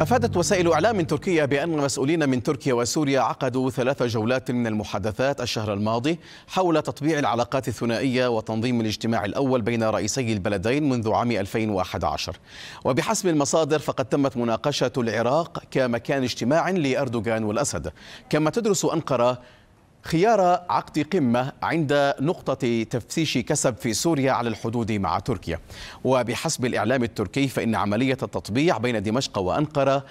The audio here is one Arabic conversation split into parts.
أفادت وسائل إعلام تركية بأن مسؤولين من تركيا وسوريا عقدوا ثلاث جولات من المحادثات الشهر الماضي حول تطبيع العلاقات الثنائية وتنظيم الاجتماع الأول بين رئيسي البلدين منذ عام 2011 وبحسب المصادر فقد تمت مناقشة العراق كمكان اجتماع لأردوغان والأسد كما تدرس أنقرة خيار عقد قمة عند نقطة تفتيش كسب في سوريا على الحدود مع تركيا وبحسب الإعلام التركي فإن عملية التطبيع بين دمشق وأنقرة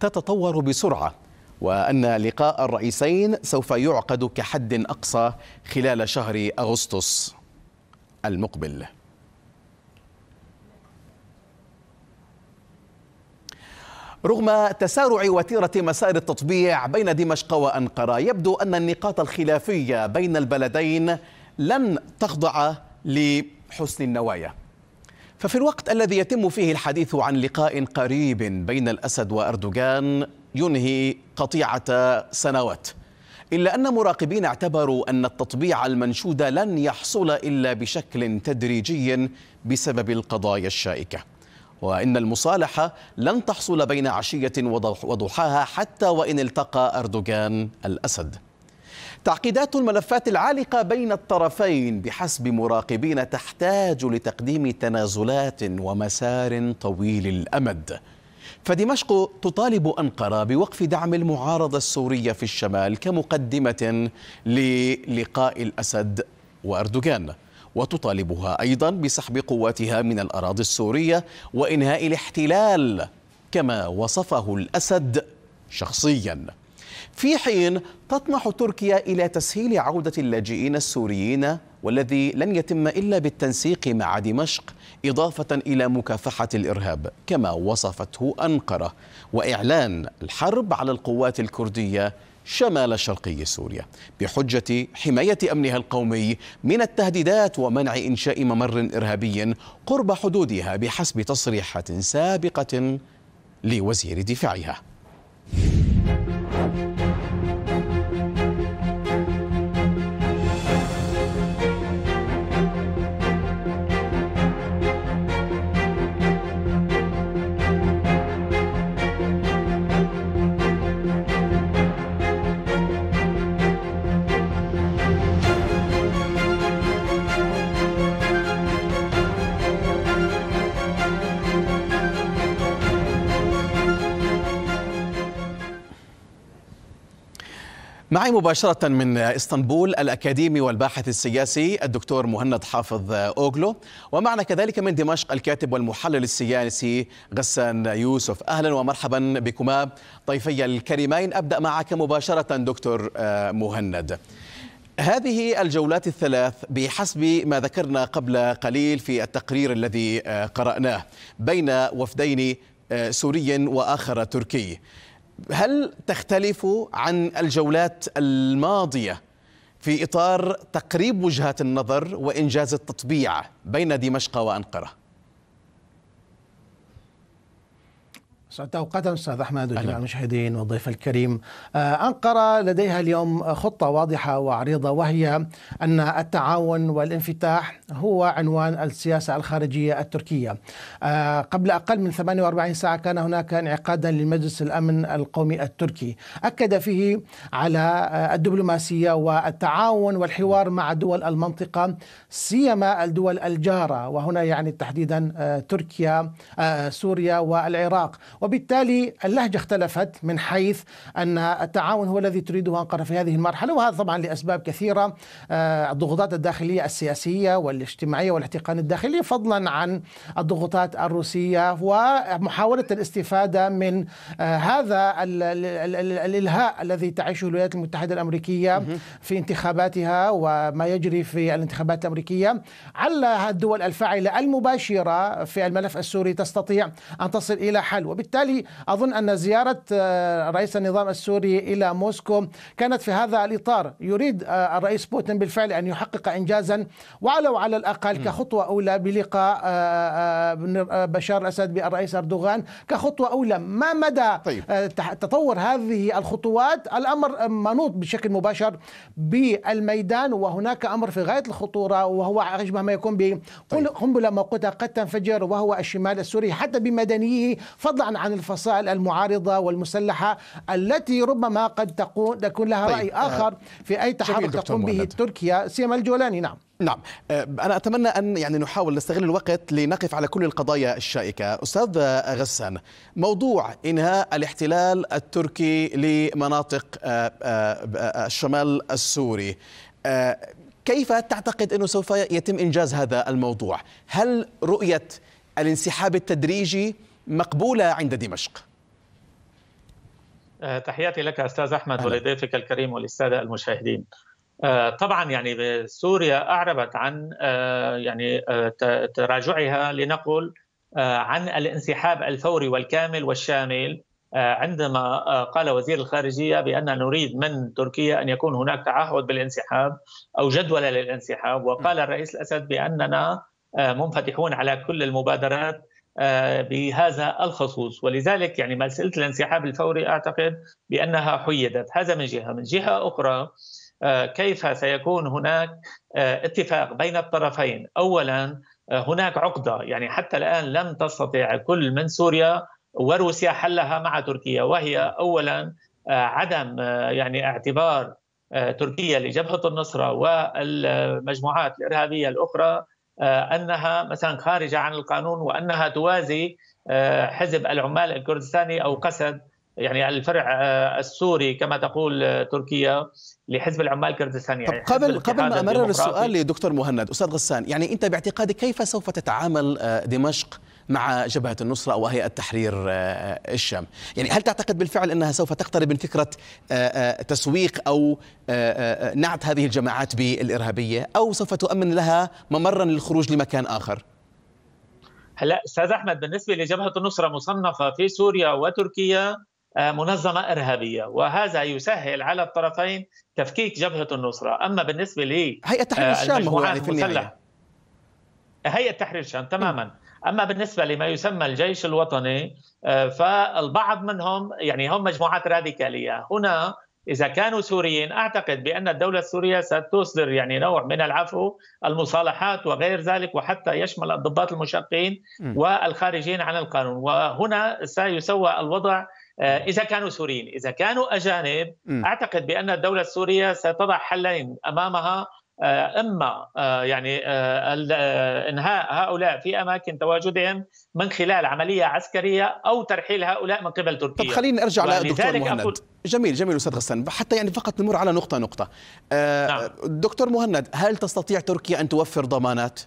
تتطور بسرعة وأن لقاء الرئيسين سوف يعقد كحد أقصى خلال شهر أغسطس المقبل رغم تسارع وتيرة مسار التطبيع بين دمشق وأنقرة يبدو أن النقاط الخلافية بين البلدين لن تخضع لحسن النوايا ففي الوقت الذي يتم فيه الحديث عن لقاء قريب بين الأسد وأردوغان ينهي قطيعة سنوات إلا أن مراقبين اعتبروا أن التطبيع المنشود لن يحصل إلا بشكل تدريجي بسبب القضايا الشائكة وإن المصالحة لن تحصل بين عشية وضحاها حتى وإن التقى أردوغان الأسد تعقيدات الملفات العالقة بين الطرفين بحسب مراقبين تحتاج لتقديم تنازلات ومسار طويل الأمد فدمشق تطالب أنقرة بوقف دعم المعارضة السورية في الشمال كمقدمة للقاء الأسد وأردوغان وتطالبها أيضا بسحب قواتها من الأراضي السورية وإنهاء الاحتلال كما وصفه الأسد شخصيا في حين تطمح تركيا إلى تسهيل عودة اللاجئين السوريين والذي لن يتم إلا بالتنسيق مع دمشق إضافة إلى مكافحة الإرهاب كما وصفته أنقرة وإعلان الحرب على القوات الكردية شمال شرقي سوريا بحجة حماية أمنها القومي من التهديدات ومنع إنشاء ممر إرهابي قرب حدودها بحسب تصريحات سابقة لوزير دفاعها معي مباشرة من اسطنبول الأكاديمي والباحث السياسي الدكتور مهند حافظ أوغلو ومعنا كذلك من دمشق الكاتب والمحلل السياسي غسان يوسف أهلا ومرحبا بكما ضيفي الكريمين أبدأ معك مباشرة دكتور مهند هذه الجولات الثلاث بحسب ما ذكرنا قبل قليل في التقرير الذي قرأناه بين وفدين سوري وآخر تركي هل تختلف عن الجولات الماضيه في اطار تقريب وجهات النظر وانجاز التطبيع بين دمشق وانقره سعدت اوقاتا استاذ احمد وجميع المشاهدين والضيف الكريم آه، انقره لديها اليوم خطه واضحه وعريضه وهي ان التعاون والانفتاح هو عنوان السياسه الخارجيه التركيه آه، قبل اقل من 48 ساعه كان هناك انعقادا لمجلس الامن القومي التركي اكد فيه على آه، الدبلوماسيه والتعاون والحوار مع دول المنطقه سيما الدول الجاره وهنا يعني تحديدا تركيا سوريا والعراق وبالتالي اللهجة اختلفت من حيث أن التعاون هو الذي تريده أنقرة في هذه المرحلة وهذا طبعا لأسباب كثيرة آه، الضغوطات الداخلية السياسية والاجتماعية والاحتقان الداخلي فضلا عن الضغوطات الروسية ومحاولة الاستفادة من آه، هذا الإلهاء الذي تعيشه الولايات المتحدة الأمريكية في انتخاباتها وما يجري في الانتخابات الأمريكية على الدول الفاعلة المباشرة في الملف السوري تستطيع أن تصل إلى حل وبالتالي وبالتالي أظن أن زيارة آه، رئيس النظام السوري إلى موسكو كانت في هذا الإطار يريد آه، الرئيس بوتين بالفعل أن يحقق إنجازا ولو على الأقل كخطوة أولى بلقاء آه، بشار الأسد بالرئيس أردوغان كخطوة أولى ما مدى طيب. تطور هذه الخطوات الأمر منوط بشكل مباشر بالميدان وهناك أمر في غاية الخطورة وهو أشبه ما يكون بقنبلة طيب. موقوتة قد تنفجر وهو الشمال السوري حتى بمدنيه فضلا عن عن الفصائل المعارضة والمسلحة التي ربما قد تكون تكون لها طيب. رأي آه، آخر في أي تحرك تقوم به مهند. تركيا سيما الجولاني نعم نعم آه، أنا أتمنى أن يعني نحاول نستغل الوقت لنقف على كل القضايا الشائكة أستاذ غسان موضوع إنهاء الاحتلال التركي لمناطق آه، الشمال السوري كيف تعتقد أنه سوف يتم إنجاز هذا الموضوع هل رؤية الانسحاب التدريجي مقبولة عند دمشق آه، تحياتي لك أستاذ أحمد ولضيفك الكريم وللسادة المشاهدين آه، طبعا يعني سوريا أعربت عن آه، يعني تراجعها لنقل عن الانسحاب الفوري والكامل والشامل عندما قال وزير الخارجيه بان نريد من تركيا ان يكون هناك تعهد بالانسحاب او جدول للانسحاب وقال الرئيس الاسد باننا منفتحون على كل المبادرات آه، بهذا الخصوص ولذلك يعني مسألة الانسحاب الفوري أعتقد بأنها حيدت هذا من جهة من جهة أخرى آه، كيف سيكون هناك آه، اتفاق بين الطرفين أولا هناك عقدة يعني حتى الآن لم تستطع كل من سوريا وروسيا حلها مع تركيا وهي أولا عدم يعني اعتبار تركيا لجبهة النصرة والمجموعات الإرهابية الأخرى آه، انها مثلا خارجه عن القانون وانها توازي آه، حزب العمال الكردستاني او قسد يعني الفرع آه، السوري كما تقول تركيا لحزب العمال الكردستاني طب يعني قبل قبل ما امرر السؤال لدكتور مهند استاذ غسان يعني انت باعتقادك كيف سوف تتعامل دمشق مع جبهة النصرة أو هيئة تحرير آه، آه، الشام يعني هل تعتقد بالفعل أنها سوف تقترب من فكرة آه، تسويق أو نعت هذه الجماعات بالإرهابية أو سوف تؤمن لها ممرا للخروج لمكان آخر؟ هلا استاذ احمد بالنسبه لجبهه النصره مصنفه في سوريا وتركيا منظمه ارهابيه وهذا يسهل على الطرفين تفكيك جبهه النصره اما بالنسبه لي هيئه تحرير الشام هو يعني في هيئه تحرير الشام تماما م. اما بالنسبه لما يسمى الجيش الوطني آه، فالبعض منهم يعني هم مجموعات راديكاليه هنا اذا كانوا سوريين اعتقد بان الدوله السوريه ستصدر يعني نوع من العفو المصالحات وغير ذلك وحتى يشمل الضباط المشقين والخارجين عن القانون وهنا سيسوى الوضع آه، اذا كانوا سوريين اذا كانوا اجانب اعتقد بان الدوله السوريه ستضع حلين امامها آه، اما آه، يعني آه، انهاء هؤلاء في اماكن تواجدهم من خلال عمليه عسكريه او ترحيل هؤلاء من قبل تركيا طب خلينا ارجع لدكتور مهند أقول... جميل جميل استاذ غسان حتى يعني فقط نمر على نقطه نقطه نعم. دكتور مهند هل تستطيع تركيا ان توفر ضمانات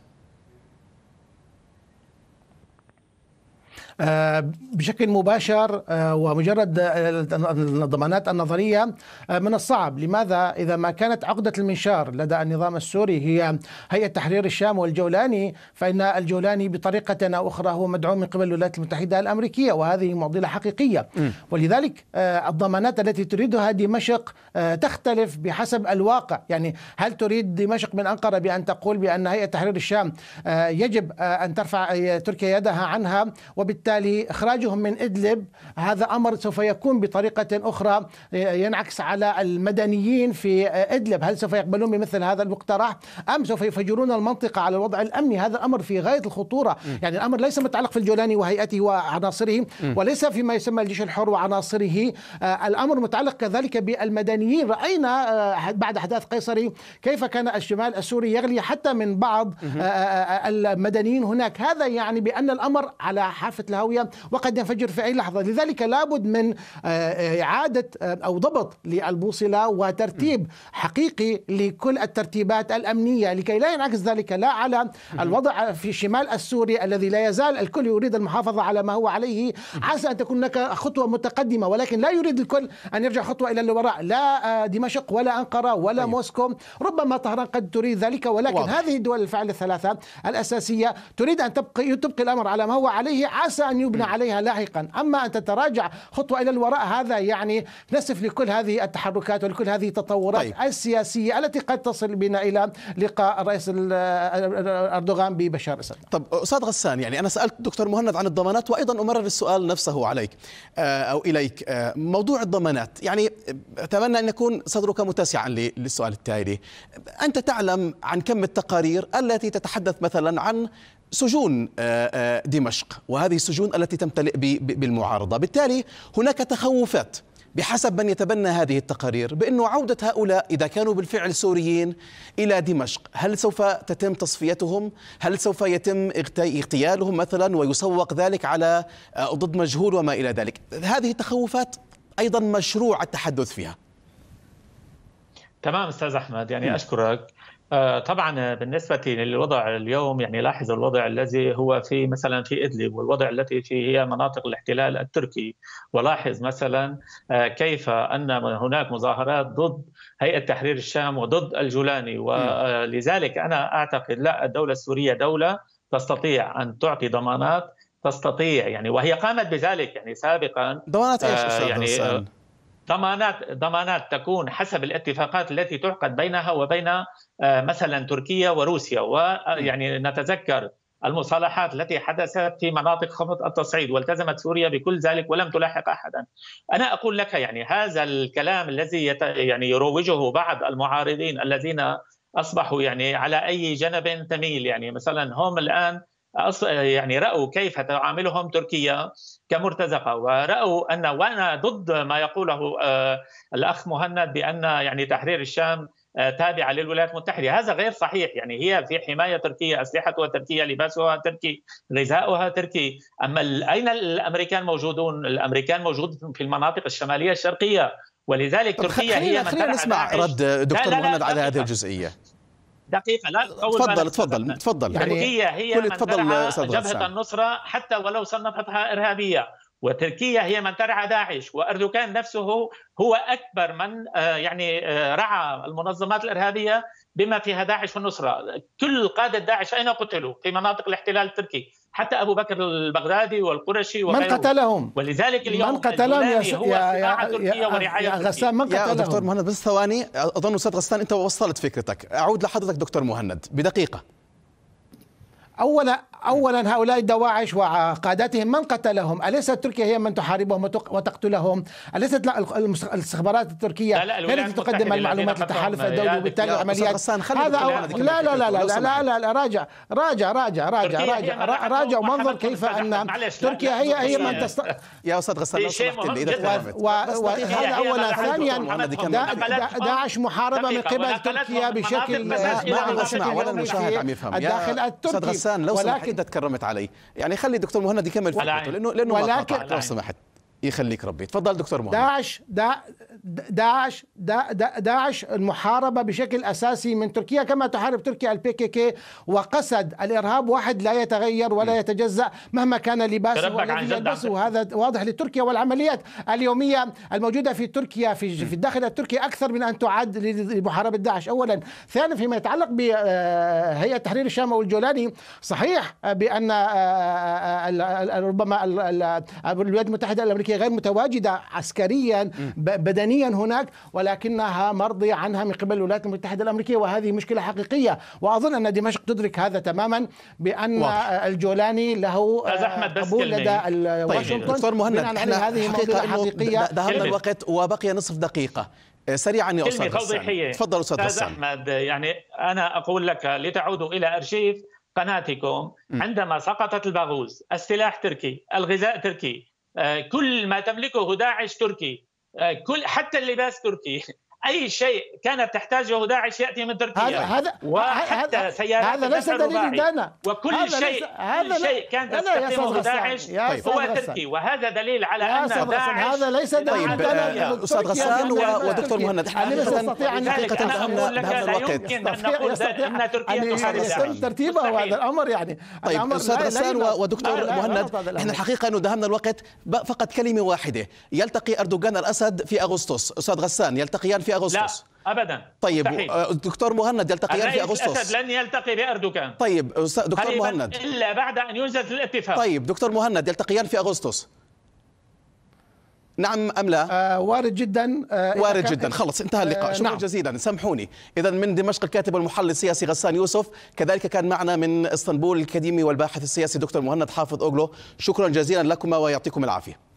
آه، بشكل مباشر آه، ومجرد آه، الضمانات النظرية من الصعب لماذا إذا ما كانت عقدة المنشار لدى النظام السوري هي هيئة تحرير الشام والجولاني فإن الجولاني بطريقة أو أخرى هو مدعوم من قبل الولايات المتحدة الأمريكية وهذه معضلة حقيقية ولذلك الضمانات التي تريدها دمشق تختلف بحسب الواقع يعني هل تريد دمشق من أنقرة بأن تقول بأن هيئة تحرير الشام يجب أن ترفع تركيا يدها عنها وبالتالي وبالتالي إخراجهم من إدلب هذا أمر سوف يكون بطريقة أخرى ينعكس على المدنيين في إدلب هل سوف يقبلون بمثل هذا المقترح أم سوف يفجرون المنطقة على الوضع الأمني هذا الأمر في غاية الخطورة م. يعني الأمر ليس متعلق في الجولاني وهيئته وعناصره م. وليس فيما يسمى الجيش الحر وعناصره آه، الأمر متعلق كذلك بالمدنيين رأينا آه، بعد أحداث قيصري كيف كان الشمال السوري يغلي حتى من بعض آه، المدنيين هناك هذا يعني بأن الأمر على حافة الهاوية وقد ينفجر في أي لحظة لذلك لابد من آه، آه، إعادة آه، أو ضبط للبوصلة وترتيب حقيقي لكل الترتيبات الأمنية لكي لا ينعكس ذلك لا على الوضع في شمال السوري الذي لا يزال الكل يريد المحافظة على ما هو عليه عسى أن تكون هناك خطوة متقدمة ولكن لا يريد الكل أن يرجع خطوة إلى الوراء لا دمشق ولا أنقرة ولا أيوه. موسكو ربما طهران قد تريد ذلك ولكن واضح. هذه الدول الفعل الثلاثة الأساسية تريد أن تبقي تبقي الأمر على ما هو عليه عسى أن يبنى عليها لاحقا أما أن تتراجع خطوة إلى الوراء هذا يعني نسف لكل هذه التحركات ولكل هذه التطورات طيب. السياسية التي قد تصل بنا إلى لقاء الرئيس أردوغان ببشار أسد طب أستاذ غسان يعني أنا سألت دكتور مهند عن الضمانات وأيضا أمرر السؤال نفسه عليك آه، أو إليك آه، موضوع الضمانات يعني أتمنى أن يكون صدرك متسعا للسؤال التالي أنت تعلم عن كم التقارير التي تتحدث مثلا عن سجون آه، آه، دمشق وهذه السجون التي تمتلئ بالمعارضة بالتالي هناك تخوفات بحسب من يتبنى هذه التقارير بأنه عودة هؤلاء إذا كانوا بالفعل سوريين إلى دمشق هل سوف تتم تصفيتهم؟ هل سوف يتم اغتيالهم مثلا ويسوق ذلك على آه، ضد مجهول وما إلى ذلك هذه التخوفات أيضا مشروع التحدث فيها تمام استاذ احمد يعني نعم. اشكرك آه، طبعا بالنسبة للوضع اليوم يعني لاحظ الوضع الذي هو في مثلا في إدلب والوضع التي في هي مناطق الاحتلال التركي ولاحظ مثلا آه، كيف أن هناك مظاهرات ضد هيئة تحرير الشام وضد الجولاني ولذلك أنا أعتقد لا الدولة السورية دولة تستطيع أن تعطي ضمانات تستطيع يعني وهي قامت بذلك يعني سابقا ضمانات ايش آه، يعني ضمانات ضمانات تكون حسب الاتفاقات التي تعقد بينها وبين آه، مثلا تركيا وروسيا ويعني آه، نتذكر المصالحات التي حدثت في مناطق خفض التصعيد والتزمت سوريا بكل ذلك ولم تلاحق احدا. انا اقول لك يعني هذا الكلام الذي يت... يعني يروجه بعض المعارضين الذين اصبحوا يعني على اي جنب تميل يعني مثلا هم الان يعني رأوا كيف تعاملهم تركيا كمرتزقة ورأوا أن وأنا ضد ما يقوله آه، الأخ مهند بأن يعني تحرير الشام آه، تابعة للولايات المتحدة هذا غير صحيح يعني هي في حماية تركية أسلحتها تركية لباسها تركي غذاؤها تركي أما أين الأمريكان موجودون الأمريكان موجود في المناطق الشمالية الشرقية ولذلك تركيا خلينا هي خلينا نسمع رد دكتور لا لا لا مهند على هذه الجزئية دقيقة لا تفضل تفضل تفضل يعني, يعني تركيا هي من تفضل جبهة النصرة حتى ولو صنفتها إرهابية وتركيا هي من ترعى داعش واردوغان نفسه هو اكبر من آه، يعني آه، رعى المنظمات الارهابيه بما فيها داعش والنصره، كل قاده داعش اين قتلوا؟ في مناطق الاحتلال التركي، حتى ابو بكر البغدادي والقرشي وغيره من قتلهم؟ ولذلك اليوم من قتلهم يا هو يا يا يا غسان من قتلهم؟ يا دكتور مهند بس ثواني اظن استاذ غسان انت وصلت فكرتك اعود لحضرتك دكتور مهند بدقيقه اولا اولا هؤلاء الدواعش وقادتهم من قتلهم؟ اليست تركيا هي من تحاربهم وتقتلهم؟ اليست الاستخبارات التركية لا لا التي تقدم المعلومات للتحالف الدولي وبالتالي عمليات هذا لا لا لا لا لا لا لا راجع راجع راجع راجع راجع راجع ومنظر كيف ان تركيا هي هي من تست يا استاذ غسان لو سمحت لي وهذا اولا ثانيا داعش محاربة من قبل تركيا بشكل ما عم اسمع ولا المشاهد عم يفهم الداخل التركي سمحت انت تكرمت علي يعني خلي الدكتور مهند يكمل فكرته لانه لانه ولكن لو سمحت يخليك ربي تفضل دكتور مهند داعش دا داعش دا دا داعش المحاربه بشكل اساسي من تركيا كما تحارب تركيا البي كي كي وقسد الارهاب واحد لا يتغير ولا يتجزا مهما كان لباسه والذي يلبسه هذا واضح لتركيا والعمليات اليوميه الموجوده في تركيا في في الداخل التركي اكثر من ان تعد لمحاربه داعش اولا ثانيا فيما يتعلق بهيئه آه، تحرير الشام والجولاني صحيح بان آه، آه، ربما الولايات المتحده الامريكيه غير متواجدة عسكريا بدنيا هناك ولكنها مرضي عنها من قبل الولايات المتحدة الأمريكية وهذه مشكلة حقيقية وأظن أن دمشق تدرك هذا تماما بأن واضح. الجولاني له آه، قبول لدى طيب. واشنطن طيب. دكتور مهند احنا هذه حقيقة حقيقية ذهب الوقت وبقي نصف دقيقة آه، سريعا يا استاذ تفضل استاذ احمد يعني انا اقول لك لتعودوا الى ارشيف قناتكم عندما سقطت الباغوز السلاح تركي الغذاء تركي آه، كل ما تملكه داعش تركي آه، كل حتى اللباس تركي اي شيء كانت تحتاجه داعش ياتي من تركيا هذا هذا وحتى سيارات هذا ليس دليل دانا وكل هذا شيء هذا كل شيء كان تستخدمه داعش هو تركي وهذا دليل على ان داعش هذا ليس دليل طيب دانا آه، استاذ غسان ودكتور مهند انا استطيع ان حقيقه الامن بهذا الوقت يستطيع ان تركيا تحارب ترتيبه هذا الامر يعني طيب استاذ غسان ودكتور مهند احنا الحقيقه انه دهمنا الوقت فقط كلمه واحده يلتقي اردوغان الاسد في اغسطس استاذ غسان يلتقيان في اغسطس لا ابدا طيب مستحيل. آه، دكتور مهند يلتقيان في اغسطس الاسد لن يلتقي باردوغان طيب دكتور مهند الا بعد ان ينجز الاتفاق طيب دكتور مهند يلتقيان في اغسطس نعم ام لا؟ آه وارد جدا آه وارد جدا خلص انتهى آه، اللقاء آه شكرا نعم. جزيلا سامحوني اذا من دمشق الكاتب والمحلل السياسي غسان يوسف كذلك كان معنا من اسطنبول الكديمي والباحث السياسي دكتور مهند حافظ اوغلو شكرا جزيلا لكما ويعطيكم العافيه